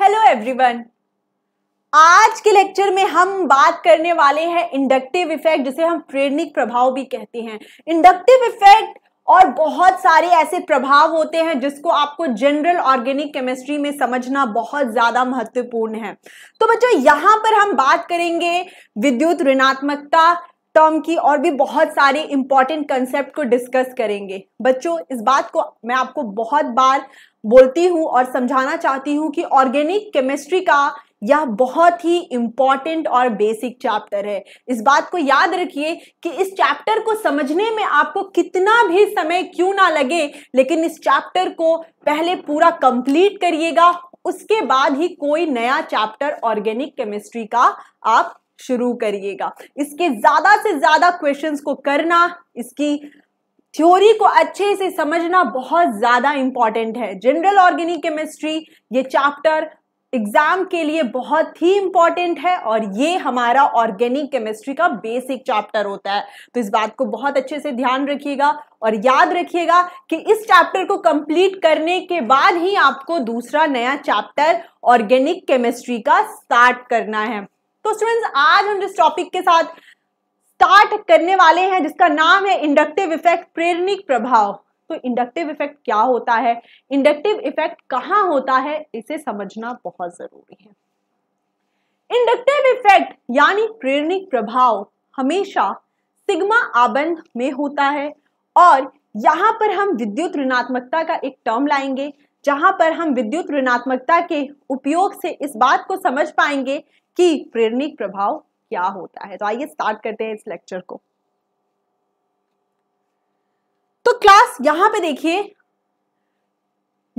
hello everyone आज के lecture में हम बात करने वाले हैं इंडक्टिव इफेक्ट जिसे हम प्रेरणिक प्रभाव भी कहते हैं इंडक्टिव इफेक्ट और बहुत सारे ऐसे प्रभाव होते हैं जिसको आपको जनरल ऑर्गेनिक केमिस्ट्री में समझना बहुत ज़्यादा महत्वपूर्ण है तो बच्चों यहां पर हम बात करेंगे विद्युत ऋणात्मकता टर्म की और भी बहुत सारे इंपॉर्टेंट कंसेप्ट को डिस्कस करेंगे बच्चों इस बात को मैं आपको बहुत बार बोलती हूँ और समझाना चाहती हूँ कि ऑर्गेनिक केमिस्ट्री का यह बहुत ही इम्पॉर्टेंट और बेसिक चैप्टर है इस बात को याद रखिए कि इस चैप्टर को समझने में आपको कितना भी समय क्यों ना लगे लेकिन इस चैप्टर को पहले पूरा कंप्लीट करिएगा उसके बाद ही कोई नया चैप्टर ऑर्गेनिक केमिस्ट्री का आप शुरू करिएगा इसके ज़्यादा से ज़्यादा क्वेश्चंस को करना इसकी थ्योरी को अच्छे से समझना बहुत ज़्यादा इंपॉर्टेंट है जनरल ऑर्गेनिक केमिस्ट्री ये चैप्टर एग्जाम के लिए बहुत ही इंपॉर्टेंट है और ये हमारा ऑर्गेनिक केमिस्ट्री का बेसिक चैप्टर होता है तो इस बात को बहुत अच्छे से ध्यान रखिएगा और याद रखिएगा कि इस चैप्टर को कंप्लीट करने के बाद ही आपको दूसरा नया चैप्टर ऑर्गेनिक केमिस्ट्री का स्टार्ट करना है तो स्टूडेंट्स आज हम जिस टॉपिक के साथ स्टार्ट करने वाले हैं जिसका नाम है इंडक्टिव इफेक्ट प्रेरणिक प्रभाव तो इंडक्टिव इफेक्ट क्या होता है इंडक्टिव इफेक्ट कहाँ होता है इसे समझना बहुत जरूरी है इंडक्टिव इफेक्ट यानी प्रेरणिक प्रभाव हमेशा सिग्मा आबंध में होता है और यहां पर हम विद्युत ऋणात्मकता का एक टर्म लाएंगे जहां पर हम विद्युत ऋणात्मकता के उपयोग से इस बात को समझ पाएंगे कि प्रेरणिक प्रभाव क्या होता है तो आइए स्टार्ट करते हैं इस लेक्चर को तो क्लास यहां पे देखिए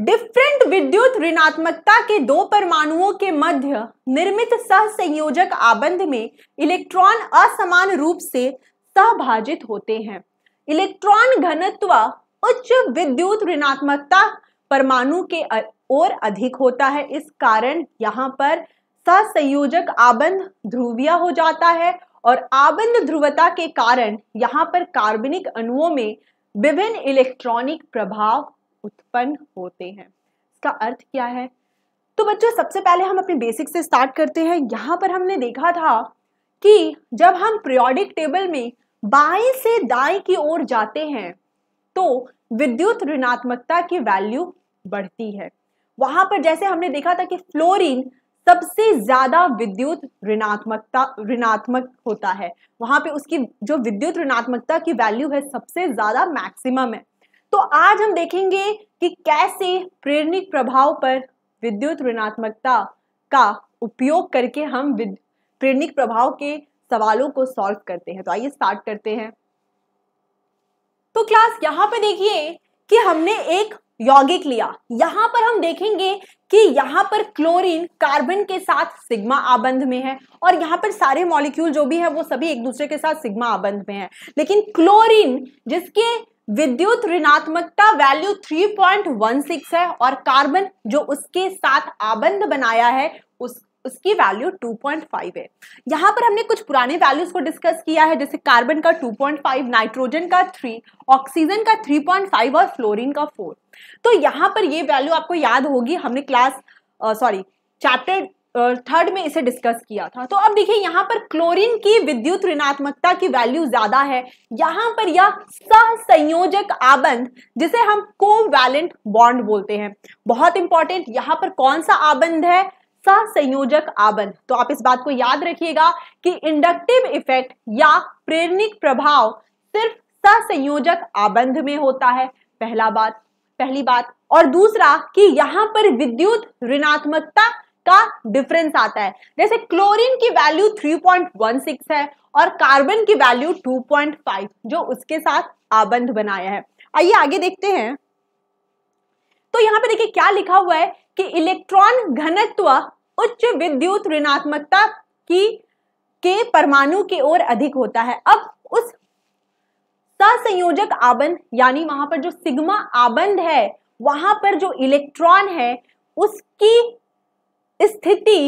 डिफरेंट विद्युत ऋणात्मकता के दो परमाणुओं के मध्य निर्मित सहसंयोजक आबंध में इलेक्ट्रॉन असमान रूप से सहभाजित होते हैं इलेक्ट्रॉन घनत्व उच्च विद्युत ऋणात्मकता परमाणु के ओर अधिक होता है इस कारण यहाँ पर संयोजक आबंध ध्रुवीय हो जाता है और आबंध ध्रुवता के कारण यहाँ पर कार्बनिक अणुओं में विभिन्न इलेक्ट्रॉनिक प्रभाव उत्पन्न होते हैं इसका अर्थ क्या है तो बच्चों सबसे पहले हम अपने बेसिक से स्टार्ट करते हैं यहाँ पर हमने देखा था कि जब हम प्रियोडिक टेबल में बाएं से दाएं की ओर जाते हैं तो विद्युत ऋणात्मकता की वैल्यू बढ़ती है वहां पर जैसे हमने देखा था कि फ्लोरीन सबसे ज्यादा विद्युत ऋणात्मकता ऋणात्मक होता है वहां पे उसकी जो विद्युत ऋणात्मकता की वैल्यू है सबसे ज्यादा मैक्सिमम है तो आज हम देखेंगे कि कैसे प्रेरणिक प्रभाव पर विद्युत ऋणात्मकता का उपयोग करके हम प्रेरणिक प्रभाव के सवालों को सॉल्व करते हैं तो आइए स्टार्ट करते हैं तो क्लास यहाँ पे देखिए कि हमने एक यौगिक लिया यहां पर हम देखेंगे कि यहां पर क्लोरीन कार्बन के साथ सिग्मा आबंध में है और यहां पर सारे मॉलिक्यूल जो भी है वो सभी एक दूसरे के साथ सिग्मा आबंध में है लेकिन क्लोरीन जिसके विद्युत ऋणात्मकता वैल्यू 3.16 है और कार्बन जो उसके साथ आबंध बनाया है उस उसकी वैल्यू 2.5 है यहाँ पर हमने कुछ पुराने वैल्यूज को डिस्कस किया है जैसे कार्बन का 2.5 नाइट्रोजन का 3 ऑक्सीजन का 3.5 और फ्लोरीन का 4 तो यहाँ पर ये वैल्यू आपको याद होगी हमने क्लास सॉरी चैप्टर थर्ड में इसे डिस्कस किया था तो अब देखिए यहाँ पर क्लोरीन की विद्युत ऋणात्मकता की वैल्यू ज्यादा है यहाँ पर यह सहसंयोजक आबंध जिसे हम कोवैलेंट बॉन्ड बोलते हैं बहुत इंपॉर्टेंट यहाँ पर कौन सा आबंध है संयोजक आबंध तो आप इस बात को याद रखिएगा कि इंडक्टिव इफेक्ट या प्रेरणिक प्रभाव सिर्फ संयोजक आबंध में होता है पहला बात पहली बात और दूसरा कि यहां पर विद्युत ऋणात्मकता का डिफरेंस आता है जैसे क्लोरीन की वैल्यू 3.16 है और कार्बन की वैल्यू 2.5 जो उसके साथ आबंध बनाया है आइए आगे देखते हैं तो यहां पे देखिए क्या लिखा हुआ है कि इलेक्ट्रॉन घनत्व उच्च विद्युत ऋणात्मकता की के परमाणु की ओर अधिक होता है अब उस सहसंयोजक आबंध यानी वहां पर जो सिग्मा आबंध है वहां पर जो इलेक्ट्रॉन है उसकी स्थिति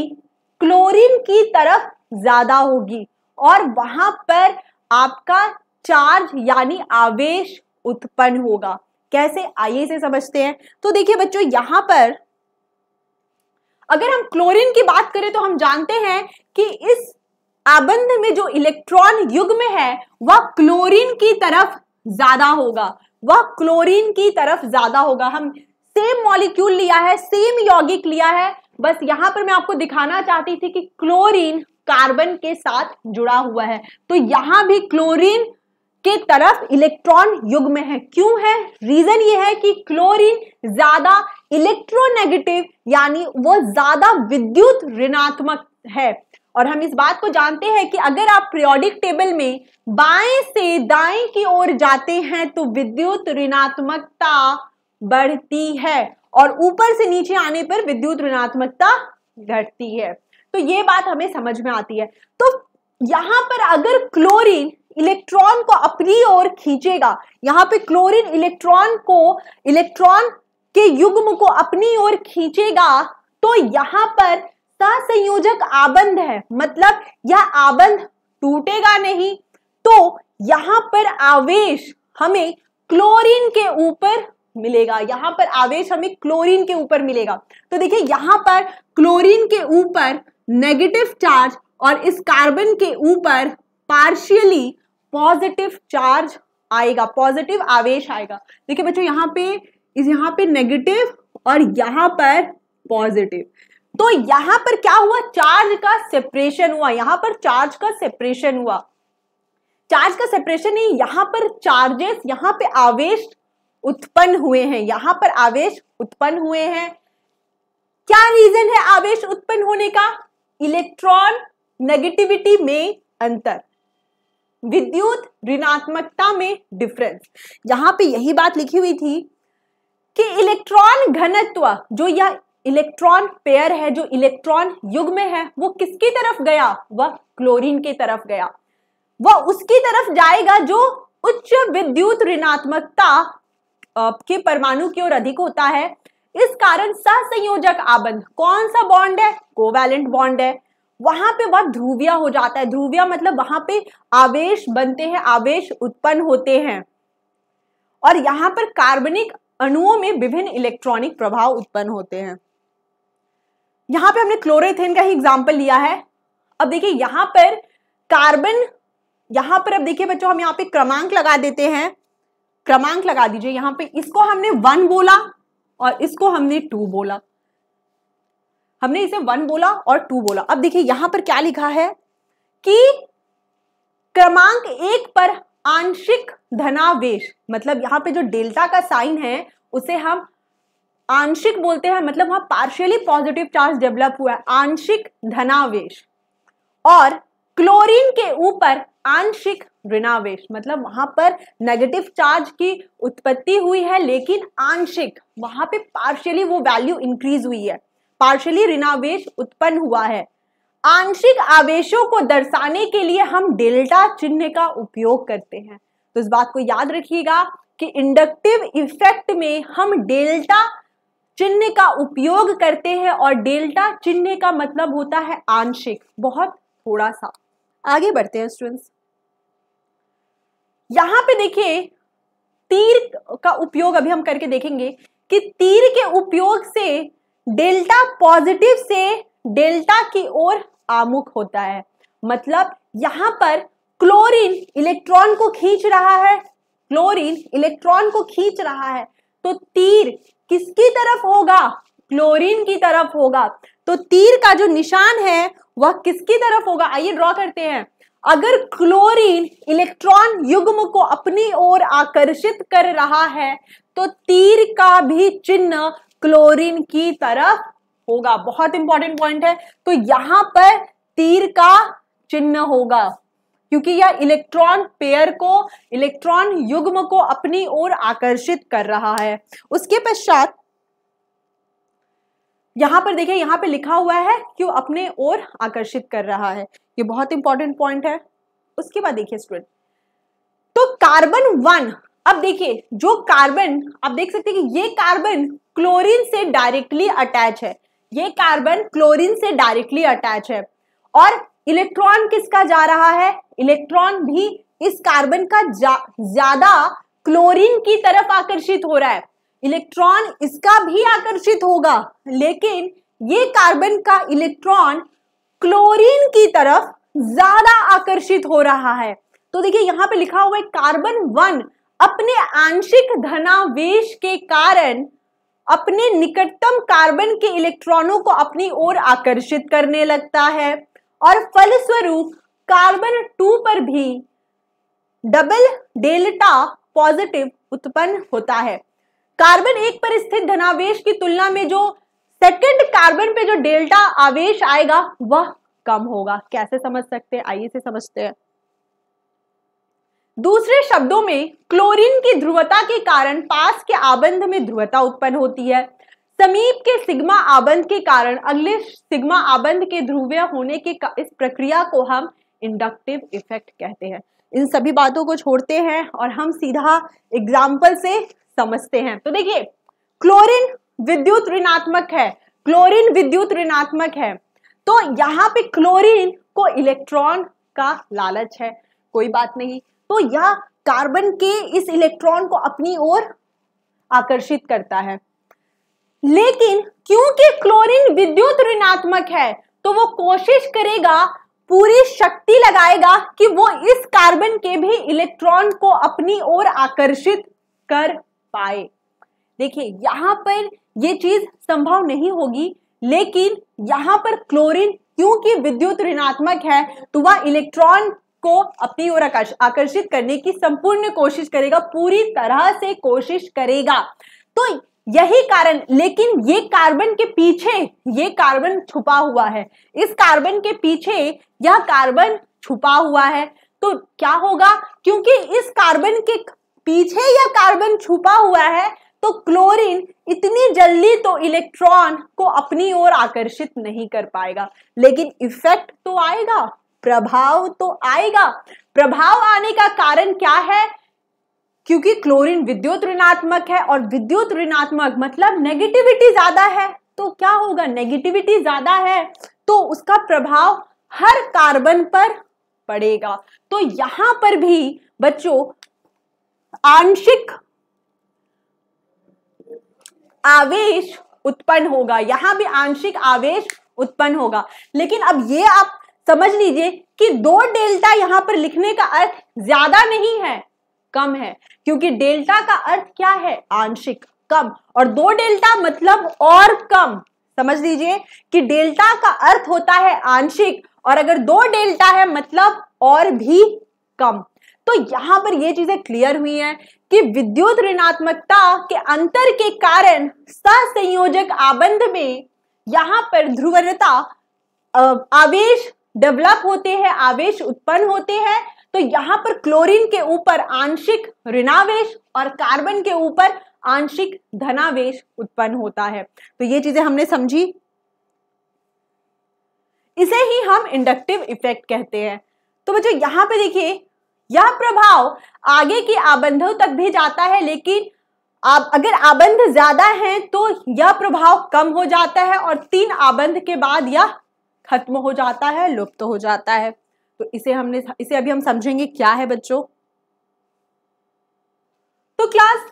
क्लोरीन की तरफ ज्यादा होगी और वहां पर आपका चार्ज यानी आवेश उत्पन्न होगा कैसे आइए इसे समझते हैं तो देखिए बच्चों यहां पर अगर हम क्लोरीन की बात करें तो हम जानते हैं कि इस आबंध में जो इलेक्ट्रॉन युग में है वह क्लोरीन की तरफ ज्यादा होगा वह क्लोरीन की तरफ ज्यादा होगा हम सेम मॉलिक्यूल लिया है सेम यौगिक लिया है बस यहां पर मैं आपको दिखाना चाहती थी कि क्लोरीन कार्बन के साथ जुड़ा हुआ है तो यहां भी क्लोरीन के तरफ इलेक्ट्रॉन युग में है क्यों है रीजन ये है कि क्लोरीन ज्यादा इलेक्ट्रोनेगेटिव यानी वो ज्यादा विद्युत ऋणात्मक है और हम इस बात को जानते हैं कि अगर आप प्रियोडिक टेबल में बाएं से दाएं की ओर जाते हैं तो विद्युत ऋणात्मकता बढ़ती है और ऊपर से नीचे आने पर विद्युत ऋणात्मकता घटती है तो ये बात हमें समझ में आती है तो यहां पर अगर क्लोरीन इलेक्ट्रॉन को अपनी ओर खींचेगा यहाँ पे क्लोरीन इलेक्ट्रॉन को इलेक्ट्रॉन के युग्म को अपनी ओर खींचेगा तो यहाँ पर सहसंयोजक आबंध है मतलब यह आबंध टूटेगा नहीं तो यहाँ पर आवेश हमें क्लोरीन के ऊपर मिलेगा यहाँ पर आवेश हमें क्लोरीन के ऊपर मिलेगा तो देखिए यहाँ पर क्लोरीन के ऊपर नेगेटिव चार्ज और इस कार्बन के ऊपर पार्शियली पॉजिटिव चार्ज आएगा पॉजिटिव आवेश आएगा देखिए बच्चों यहाँ पे इस यहाँ पे नेगेटिव और यहाँ पर पॉजिटिव तो यहां पर क्या हुआ चार्ज का सेपरेशन हुआ यहां पर चार्ज का सेपरेशन हुआ चार्ज का सेपरेशन नहीं यहां पर चार्जेस यहां पे आवेश उत्पन्न हुए हैं यहां पर आवेश उत्पन्न हुए हैं क्या रीजन है आवेश उत्पन्न होने का इलेक्ट्रॉन नेगेटिविटी में अंतर विद्युत ऋणात्मकता में डिफरेंस यहां पे यही बात लिखी हुई थी कि इलेक्ट्रॉन घनत्व जो यह इलेक्ट्रॉन पेयर है जो इलेक्ट्रॉन युग में है वो किसकी तरफ गया वह क्लोरीन की तरफ गया वह उसकी तरफ जाएगा जो उच्च विद्युत ऋणात्मकता के परमाणु की ओर अधिक होता है इस कारण सहसंयोजक आबंध कौन सा बॉन्ड है कोवैलेंट बॉन्ड है वहां पे वह ध्रुविया हो जाता है ध्रुविया मतलब वहां पे आवेश बनते हैं आवेश उत्पन्न होते हैं और यहां पर कार्बनिक अणुओं में विभिन्न इलेक्ट्रॉनिक प्रभाव उत्पन्न होते हैं यहां पे हमने क्लोरेथेन का ही एग्जाम्पल लिया है अब देखिए यहां पर कार्बन यहां पर अब देखिए बच्चों हम यहाँ पे क्रमांक लगा देते हैं क्रमांक लगा दीजिए यहाँ पे इसको हमने वन बोला और इसको हमने टू बोला हमने इसे वन बोला और टू बोला अब देखिए यहां पर क्या लिखा है कि क्रमांक एक पर आंशिक धनावेश मतलब यहाँ पे जो डेल्टा का साइन है उसे हम आंशिक बोलते हैं मतलब वहां पार्शियली पॉजिटिव चार्ज डेवलप हुआ है आंशिक धनावेश और क्लोरीन के ऊपर आंशिक ऋणावेश मतलब वहां पर नेगेटिव चार्ज की उत्पत्ति हुई है लेकिन आंशिक वहां पे पार्शियली वो वैल्यू इंक्रीज हुई है पार्शली ऋणावेश उत्पन्न हुआ है आंशिक आवेशों को दर्शाने के लिए हम डेल्टा चिन्ह का उपयोग करते हैं तो इस बात को याद रखिएगा कि इंडक्टिव इफेक्ट में हम डेल्टा चिन्ह का उपयोग करते हैं और डेल्टा चिन्ह का मतलब होता है आंशिक बहुत थोड़ा सा आगे बढ़ते हैं स्टूडेंट्स यहां पे देखिए तीर का उपयोग अभी हम करके देखेंगे कि तीर के उपयोग से डेल्टा पॉजिटिव से डेल्टा की ओर आमुख होता है मतलब यहां पर क्लोरीन इलेक्ट्रॉन को खींच रहा है क्लोरीन इलेक्ट्रॉन को खींच रहा है तो तीर किसकी तरफ होगा क्लोरीन की तरफ होगा तो तीर का जो निशान है वह किसकी तरफ होगा आइए ड्रॉ करते हैं अगर क्लोरीन इलेक्ट्रॉन युग्म को अपनी ओर आकर्षित कर रहा है तो तीर का भी चिन्ह क्लोरीन की तरफ होगा बहुत इंपॉर्टेंट पॉइंट है तो यहां पर तीर का चिन्ह होगा क्योंकि यह इलेक्ट्रॉन पेयर को इलेक्ट्रॉन युग्म को अपनी ओर आकर्षित कर रहा है उसके पश्चात यहां पर देखिए यहां पे लिखा हुआ है कि वो अपने ओर आकर्षित कर रहा है ये बहुत इंपॉर्टेंट पॉइंट है उसके बाद देखिए स्टूडेंट तो कार्बन वन अब देखिए जो कार्बन आप देख सकते हैं कि ये कार्बन क्लोरीन से डायरेक्टली अटैच है ये कार्बन क्लोरीन से डायरेक्टली अटैच है और इलेक्ट्रॉन किसका जा रहा है इलेक्ट्रॉन भी इस कार्बन का ज्यादा क्लोरीन की तरफ आकर्षित हो रहा है इलेक्ट्रॉन इसका भी आकर्षित होगा लेकिन ये कार्बन का इलेक्ट्रॉन क्लोरीन की तरफ ज्यादा आकर्षित हो रहा है तो देखिए यहां पे लिखा हुआ है कार्बन वन अपने आंशिक धनावेश के कारण अपने निकटतम कार्बन के इलेक्ट्रॉनों को अपनी ओर आकर्षित करने लगता है और फलस्वरूप कार्बन टू पर भी डबल डेल्टा पॉजिटिव उत्पन्न होता है कार्बन एक पर स्थित धनावेश की तुलना में जो सेकंड कार्बन पे जो डेल्टा आवेश आएगा वह कम होगा कैसे समझ सकते हैं आइए से समझते हैं दूसरे शब्दों में क्लोरीन की ध्रुवता के कारण पास के आबंध में ध्रुवता उत्पन्न होती है समीप के सिग्मा आबंध के कारण अगले सिग्मा आबंध के ध्रुवीय होने के इस प्रक्रिया को हम इंडक्टिव इफेक्ट कहते हैं इन सभी बातों को छोड़ते हैं और हम सीधा एग्जाम्पल से समझते हैं तो देखिए क्लोरीन विद्युत ऋणात्मक है क्लोरीन विद्युत ऋणात्मक है तो यहाँ पे क्लोरीन को इलेक्ट्रॉन का लालच है कोई बात नहीं तो यह कार्बन के इस इलेक्ट्रॉन को अपनी ओर आकर्षित करता है लेकिन क्योंकि क्लोरीन विद्युत ऋणात्मक है तो वो कोशिश करेगा पूरी शक्ति लगाएगा कि वो इस कार्बन के भी इलेक्ट्रॉन को अपनी ओर आकर्षित कर पाए देखिए यहां पर यह चीज संभव नहीं होगी लेकिन यहां पर क्लोरीन क्योंकि विद्युत ऋणात्मक है तो वह इलेक्ट्रॉन को अपनी ओर आकर्षित करने की संपूर्ण कोशिश करेगा पूरी तरह से कोशिश करेगा तो यही कारण लेकिन ये कार्बन के पीछे ये कार्बन छुपा हुआ है इस कार्बन के पीछे यह कार्बन छुपा हुआ है तो क्या होगा क्योंकि इस कार्बन के पीछे यह कार्बन छुपा हुआ है तो क्लोरीन इतनी जल्दी तो इलेक्ट्रॉन को अपनी ओर आकर्षित नहीं कर पाएगा लेकिन इफेक्ट तो आएगा प्रभाव तो आएगा प्रभाव आने का कारण क्या है क्योंकि क्लोरीन विद्युत ऋणात्मक है और विद्युत ऋणात्मक मतलब नेगेटिविटी ज्यादा है तो क्या होगा नेगेटिविटी ज्यादा है तो उसका प्रभाव हर कार्बन पर पड़ेगा तो यहां पर भी बच्चों आंशिक आवेश उत्पन्न होगा यहां भी आंशिक आवेश उत्पन्न होगा लेकिन अब ये आप समझ लीजिए कि दो डेल्टा यहां पर लिखने का अर्थ ज्यादा नहीं है कम है क्योंकि डेल्टा का अर्थ क्या है आंशिक कम और दो डेल्टा मतलब और कम समझ लीजिए कि डेल्टा का अर्थ होता है आंशिक और अगर दो डेल्टा है मतलब और भी कम तो यहां पर ये चीजें क्लियर हुई हैं कि विद्युत ऋणात्मकता के अंतर के कारण सहसंयोजक आबंध में यहां पर ध्रुवणता आवेश डेवलप होते हैं आवेश उत्पन्न होते हैं तो यहाँ पर क्लोरीन के ऊपर आंशिक ऋणावेश और कार्बन के ऊपर आंशिक धनावेश उत्पन्न होता है तो ये चीजें हमने समझी इसे ही हम इंडक्टिव इफेक्ट कहते हैं तो बच्चों यहाँ पे देखिए यह प्रभाव आगे के आबंधों तक भी जाता है लेकिन आप अगर आबंध ज्यादा हैं तो यह प्रभाव कम हो जाता है और तीन आबंध के बाद यह खत्म हो जाता है लुप्त तो हो जाता है तो इसे हमने इसे अभी हम समझेंगे क्या है बच्चों तो क्लास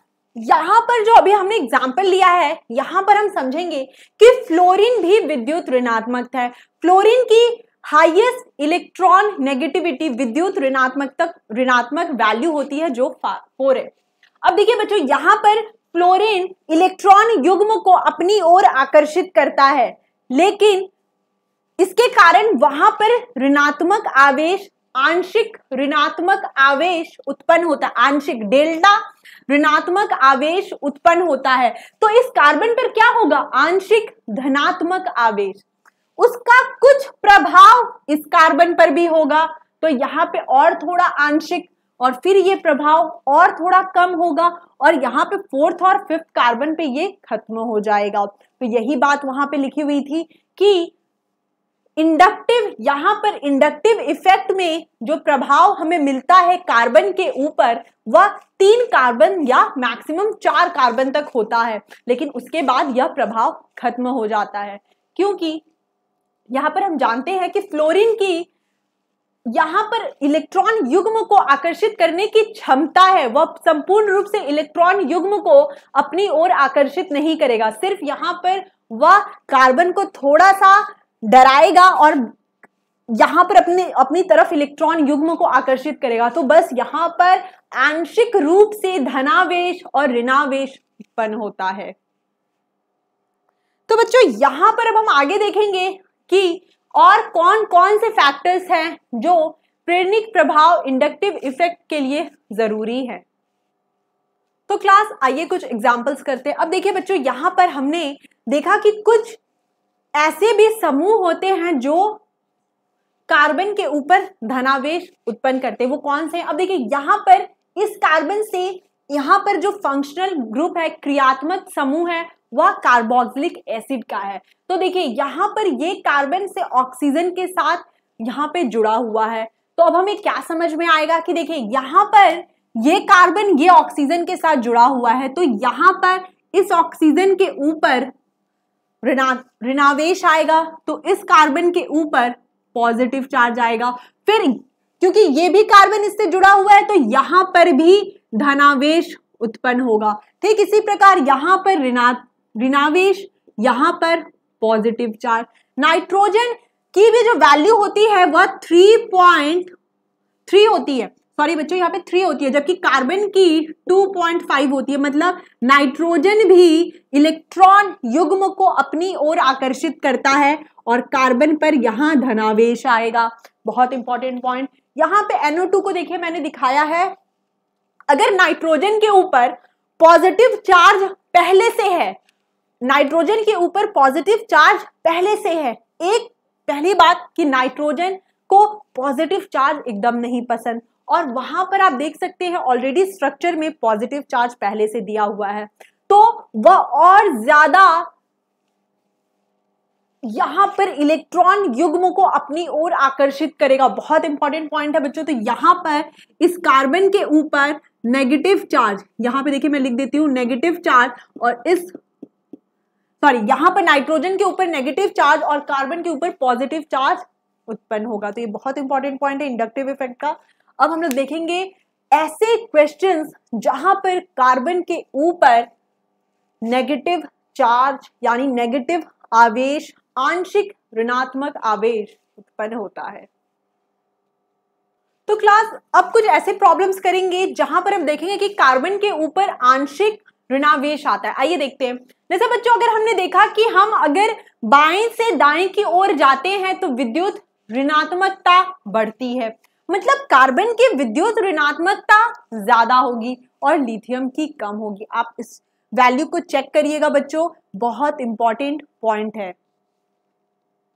यहां पर जो अभी हमने एग्जाम्पल लिया है यहां पर हम समझेंगे कि फ्लोरीन भी विद्युत ऋणात्मक है फ्लोरीन की हाईएस्ट इलेक्ट्रॉन नेगेटिविटी विद्युत ऋणात्मक तक ऋणात्मक वैल्यू होती है जो फोर है अब देखिए बच्चों यहां पर फ्लोरीन इलेक्ट्रॉन युग्म को अपनी ओर आकर्षित करता है लेकिन इसके कारण वहां पर ऋणात्मक आवेश आंशिक ऋणात्मक आवेश उत्पन्न होता है आंशिक डेल्टा ऋणात्मक आवेश उत्पन्न होता है तो इस कार्बन पर क्या होगा आंशिक धनात्मक आवेश उसका कुछ प्रभाव इस कार्बन पर भी होगा तो यहाँ पे और थोड़ा आंशिक और फिर ये प्रभाव और थोड़ा कम होगा और यहाँ पे फोर्थ और फिफ्थ कार्बन पे ये खत्म हो जाएगा तो यही बात वहां पे लिखी हुई थी कि इंडक्टिव यहां पर इंडक्टिव इफेक्ट में जो प्रभाव हमें मिलता है कार्बन के ऊपर वह तीन कार्बन या मैक्सिमम चार कार्बन तक होता है लेकिन उसके बाद यह प्रभाव खत्म हो जाता है क्योंकि यहां पर हम जानते हैं कि फ्लोरीन की यहाँ पर इलेक्ट्रॉन युग्म को आकर्षित करने की क्षमता है वह संपूर्ण रूप से इलेक्ट्रॉन युग्म को अपनी ओर आकर्षित नहीं करेगा सिर्फ यहां पर वह कार्बन को थोड़ा सा डराएगा और यहां पर अपने अपनी तरफ इलेक्ट्रॉन युग्म को आकर्षित करेगा तो बस यहाँ पर आंशिक रूप से धनावेश और ऋणावेश उत्पन्न होता है तो बच्चों यहां पर अब हम आगे देखेंगे कि और कौन कौन से फैक्टर्स हैं जो प्रेरणिक प्रभाव इंडक्टिव इफेक्ट के लिए जरूरी है तो क्लास आइए कुछ एग्जाम्पल्स करते हैं अब देखिए बच्चों यहां पर हमने देखा कि कुछ ऐसे भी समूह होते हैं जो कार्बन के ऊपर धनावेश उत्पन्न करते हैं वो कौन से अब देखिए यहाँ पर इस कार्बन से यहां पर जो फंक्शनल ग्रुप है क्रियात्मक समूह है वह कार्बोक्सिलिक एसिड का है तो देखिए यहां पर ये कार्बन से ऑक्सीजन के साथ यहाँ पे जुड़ा हुआ है तो अब हमें क्या समझ में आएगा कि देखिए यहां पर ये कार्बन ये ऑक्सीजन के साथ जुड़ा हुआ है तो यहां पर इस ऑक्सीजन के ऊपर ऋणावेश आएगा तो इस कार्बन के ऊपर पॉजिटिव चार्ज आएगा फिर क्योंकि ये भी कार्बन इससे जुड़ा हुआ है तो यहां पर भी धनावेश उत्पन्न होगा ठीक इसी प्रकार यहां पर ऋणा ऋणावेश यहां पर पॉजिटिव चार्ज नाइट्रोजन की भी जो वैल्यू होती है वह थ्री पॉइंट थ्री होती है सॉरी बच्चों यहाँ पे थ्री होती है जबकि कार्बन की टू पॉइंट फाइव होती है मतलब नाइट्रोजन भी इलेक्ट्रॉन युग्म को अपनी ओर आकर्षित करता है और कार्बन पर यहाँ धनावेश आएगा बहुत इंपॉर्टेंट पॉइंट यहाँ पे NO2 को देखिए मैंने दिखाया है अगर नाइट्रोजन के ऊपर पॉजिटिव चार्ज पहले से है नाइट्रोजन के ऊपर पॉजिटिव चार्ज पहले से है एक पहली बात कि नाइट्रोजन को पॉजिटिव चार्ज एकदम नहीं पसंद और वहां पर आप देख सकते हैं ऑलरेडी स्ट्रक्चर में पॉजिटिव चार्ज पहले से दिया हुआ है तो वह और ज्यादा यहां पर इलेक्ट्रॉन युग्म को अपनी ओर आकर्षित करेगा बहुत इंपॉर्टेंट पॉइंट है बच्चों तो यहां पर इस कार्बन के ऊपर नेगेटिव चार्ज यहां पे देखिए मैं लिख देती हूँ नेगेटिव चार्ज और इस सॉरी यहां पर नाइट्रोजन के ऊपर नेगेटिव चार्ज और कार्बन के ऊपर पॉजिटिव चार्ज उत्पन्न होगा तो ये बहुत इंपॉर्टेंट पॉइंट है इंडक्टिव इफेक्ट का अब हम लोग देखेंगे ऐसे क्वेश्चंस जहां पर कार्बन के ऊपर नेगेटिव चार्ज यानी नेगेटिव आवेश आंशिक ऋणात्मक आवेश उत्पन्न होता है तो क्लास अब कुछ ऐसे प्रॉब्लम्स करेंगे जहां पर हम देखेंगे कि कार्बन के ऊपर आंशिक ऋणावेश आता है आइए देखते हैं जैसे बच्चों अगर हमने देखा कि हम अगर बाएं से दाएं की ओर जाते हैं तो विद्युत ऋणात्मकता बढ़ती है मतलब कार्बन की विद्युत ऋणात्मकता ज्यादा होगी और लिथियम की कम होगी आप इस वैल्यू को चेक करिएगा बच्चों बहुत इंपॉर्टेंट पॉइंट है